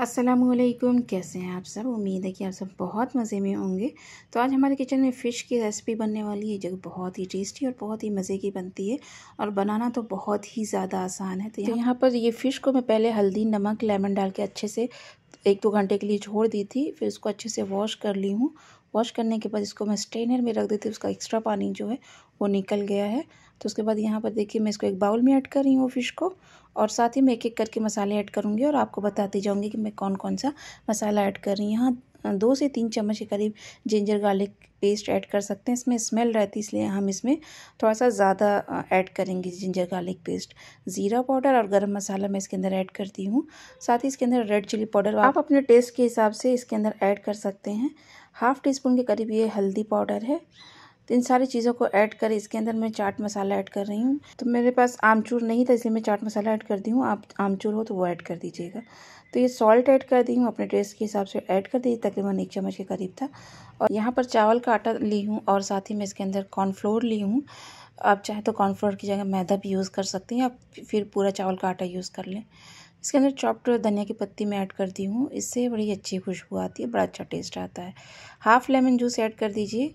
असलम कैसे हैं आप सब उम्मीद है कि आप सब बहुत मज़े में होंगे तो आज हमारे किचन में फ़िश की रेसिपी बनने वाली है जो बहुत ही टेस्टी और बहुत ही मज़े की बनती है और बनाना तो बहुत ही ज़्यादा आसान है तो, तो यहाँ पर ये फ़िश को मैं पहले हल्दी नमक लेमन डाल के अच्छे से एक दो घंटे के लिए छोड़ दी थी फिर उसको अच्छे से वॉश कर ली हूँ वॉश करने के बाद इसको मैं स्ट्रेनर में रख देती उसका एक्स्ट्रा पानी जो है वो निकल गया है तो उसके बाद यहाँ पर देखिए मैं इसको एक बाउल में ऐड कर रही हूँ फ़िश को और साथ ही मैं एक एक करके मसाले ऐड करूँगी और आपको बताती जाऊँगी कि मैं कौन कौन सा मसाला ऐड कर रही हूँ यहाँ दो से तीन चम्मच के करीब जिंजर गार्लिक पेस्ट ऐड कर सकते हैं इसमें स्मेल रहती है इसलिए हम इसमें थोड़ा सा ज़्यादा ऐड करेंगे जिंजर गार्लिक पेस्ट ज़ीरा पाउडर और गरम मसाला मैं इसके अंदर ऐड करती हूँ साथ ही इसके अंदर रेड चिली पाउडर आप अपने टेस्ट के हिसाब से इसके अंदर ऐड कर सकते हैं हाफ़ टी स्पून के करीब ये हल्दी पाउडर है तो इन सारी चीज़ों को ऐड कर इसके अंदर मैं चाट मसाला ऐड कर रही हूँ तो मेरे पास आमचूर नहीं था इसलिए मैं चाट मसाला ऐड कर दी हूँ आप आमचूर हो तो वो ऐड कर दीजिएगा तो ये सॉल्ट ऐड कर दी हूँ अपने टेस्ट के हिसाब से ऐड कर दीजिए तकरीबन एक चम्मच के करीब था और यहाँ पर चावल का आटा ली हूँ और साथ ही मैं इसके अंदर कॉर्नफ्लोर ली हूँ आप चाहे तो कॉर्नफ्लोर की जगह मैदा भी यूज़ कर सकते हैं या फिर पूरा चावल का आटा यूज़ कर लें इसके अंदर चॉप्ड धनिया की पत्ती मैं ऐड कर दी हूँ इससे बड़ी अच्छी खुशबू आती है बड़ा अच्छा टेस्ट आता है हाफ़ लेमन जूस ऐड कर दीजिए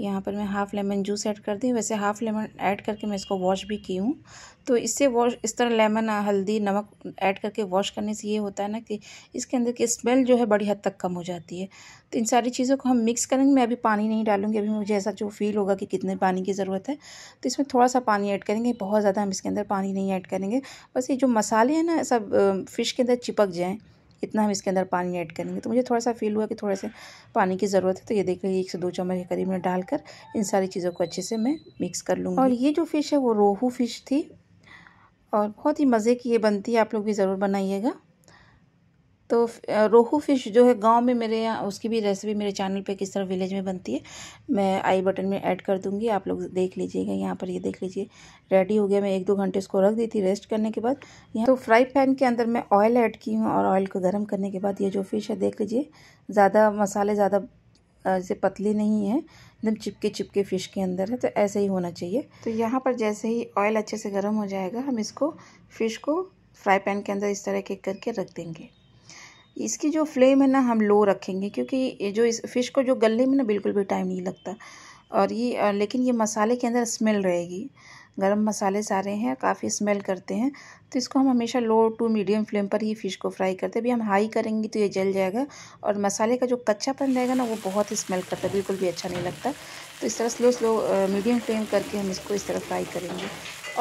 यहाँ पर मैं हाफ़ लेमन जूस ऐड कर दी वैसे हाफ़ लेमन ऐड करके मैं इसको वॉश भी की हूँ तो इससे वॉश इस तरह लेमन हल्दी नमक ऐड करके वॉश करने से ये होता है ना कि इसके अंदर की स्मेल जो है बड़ी हद तक कम हो जाती है तो इन सारी चीज़ों को हम मिक्स करेंगे मैं अभी पानी नहीं डालूंगी अभी मुझे ऐसा जो फील होगा कि कितने पानी की ज़रूरत है तो इसमें थोड़ा सा पानी ऐड करेंगे बहुत ज़्यादा हम इसके अंदर पानी नहीं ऐड करेंगे बस ये जो मसाले हैं ना सब फ़िश के अंदर चिपक जाएँ इतना हम इसके अंदर पानी ऐड करेंगे तो मुझे थोड़ा सा फील हुआ कि थोड़ा सा पानी की ज़रूरत है तो ये देख लीजिए एक से दो चम्मच के करीब में डालकर इन सारी चीज़ों को अच्छे से मैं मिक्स कर लूँगी और ये जो फ़िश है वो रोहू फ़िश थी और बहुत ही मज़े की ये बनती है आप लोग भी ज़रूर बनाइएगा तो रोहू फ़िश जो है गांव में मेरे यहाँ उसकी भी रेसिपी मेरे चैनल पे किस तरह विलेज में बनती है मैं आई बटन में ऐड कर दूँगी आप लोग देख लीजिएगा यहाँ पर ये देख लीजिए रेडी हो गया मैं एक दो घंटे इसको रख दी थी रेस्ट करने के बाद यहाँ तो फ्राई पैन के अंदर मैं ऑयल ऐड की हूँ और ऑयल को गर्म करने के बाद ये जो फ़िश है देख लीजिए ज़्यादा मसाले ज़्यादा जैसे पतली नहीं है एकदम चिपके चिपके फ़िश के अंदर है तो ऐसे ही होना चाहिए तो यहाँ पर जैसे ही ऑयल अच्छे से गर्म हो जाएगा हम इसको फ़िश को फ्राई पैन के अंदर इस तरह के करके रख देंगे इसकी जो फ्लेम है ना हम लो रखेंगे क्योंकि ये जो इस फ़िश को जो गलने में ना बिल्कुल भी टाइम नहीं लगता और ये लेकिन ये मसाले के अंदर स्मेल रहेगी गरम मसाले सारे हैं काफ़ी स्मेल करते हैं तो इसको हम हमेशा लो टू मीडियम फ्लेम पर ही फ़िश को फ्राई करते हैं अभी हम हाई करेंगे तो ये जल जाएगा और मसाले का जो कच्चापन रहेगा ना वो बहुत ही स्मेल करता है बिल्कुल भी अच्छा नहीं लगता तो इस तरह स्लो स्लो मीडियम फ्लेम करके हम इसको इस तरह फ्राई करेंगे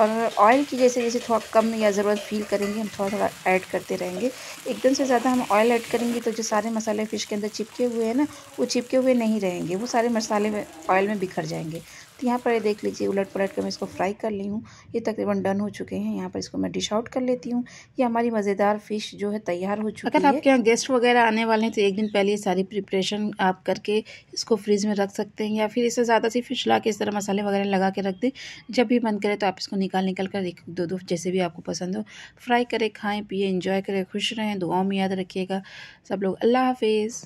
और ऑयल की जैसे जैसे थोड़ा कम या ज़रूरत फील करेंगे हम थोड़ा थोड़ा ऐड करते रहेंगे एकदम से ज़्यादा हम ऑयल ऐड करेंगे तो जो सारे मसाले फ़िश के अंदर चिपके हुए हैं ना वो चिपके हुए नहीं रहेंगे वो सारे मसाले ऑयल में बिखर जाएंगे तो यहाँ पर देख लीजिए उलट पलट कर मैं इसको फ्राई कर ली हूँ ये तकरीबन डन हो चुके हैं यहाँ पर इसको मैं डिश आउट कर लेती हूँ ये हमारी मज़ेदार फिश जो है तैयार हो चुकी है अगर आपके यहाँ गेस्ट वगैरह आने वाले हैं तो एक दिन पहले ये सारी प्रिपरेशन आप करके इसको फ्रिज में रख सकते हैं या फिर इसे ज़्यादा सी फिश ला के इस तरह मसाले वगैरह लगा के रख दें जब भी मन करे तो आप इसको निकाल निकाल कर एक दो दो जैसे भी आपको पसंद हो फ्राई करें खाएँ पिए इंजॉय करें खुश रहें दुआओं में याद रखिएगा सब लोग अल्लाह हाफिज़